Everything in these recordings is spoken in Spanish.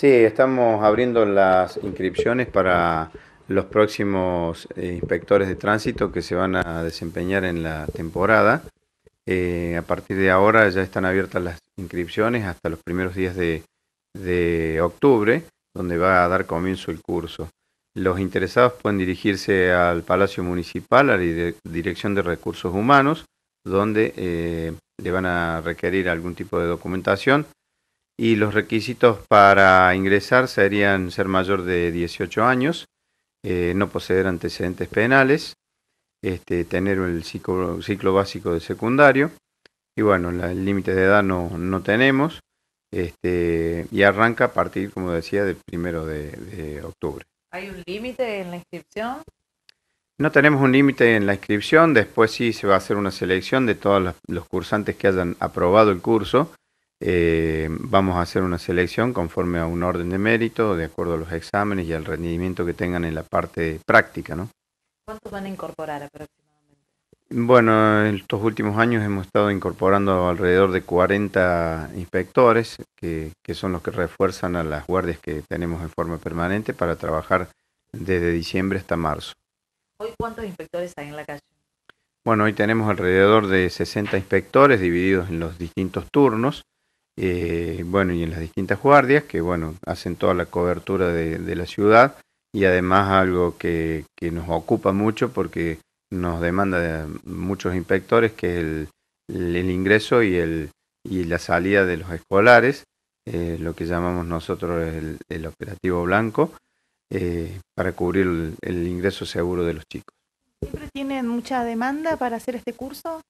Sí, estamos abriendo las inscripciones para los próximos eh, inspectores de tránsito que se van a desempeñar en la temporada. Eh, a partir de ahora ya están abiertas las inscripciones hasta los primeros días de, octubre, donde va a dar comienzo el curso. Los interesados pueden dirigirse al Palacio Municipal, a la Dirección de Recursos Humanos, donde eh, le van a requerir algún tipo de documentación y los requisitos para ingresar serían ser mayor de 18 años, eh, no poseer antecedentes penales, este, tener el ciclo, básico de secundario y bueno, el límite de edad no, tenemos este, y arranca a partir, como decía, del primero de, octubre. ¿Hay un límite en la inscripción? No tenemos un límite en la inscripción, después sí se va a hacer una selección de todos los cursantes que hayan aprobado el curso eh, vamos a hacer una selección conforme a un orden de mérito, de acuerdo a los exámenes y al rendimiento que tengan en la parte práctica, ¿Cuántos van a incorporar aproximadamente? Bueno, en estos últimos años hemos estado incorporando alrededor de 40 inspectores, que, que son los que refuerzan a las guardias que tenemos en forma permanente para trabajar desde diciembre hasta marzo. ¿Hoy cuántos inspectores hay en la calle? Bueno, hoy tenemos alrededor de 60 inspectores divididos en los distintos turnos. Eh, bueno, y en las distintas guardias que, bueno, hacen toda la cobertura de, la ciudad y además algo que, nos ocupa mucho porque nos demanda de muchos inspectores que es el, el, ingreso y, el, y la salida de los escolares, eh, lo que llamamos nosotros el, operativo blanco, eh, para cubrir el, el ingreso seguro de los chicos. ¿Siempre tienen mucha demanda para hacer este curso?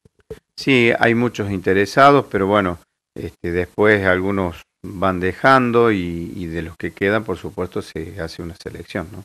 Sí, hay muchos interesados, pero bueno, este, después algunos van dejando y, y, de los que quedan, por supuesto, se hace una selección. ¿no?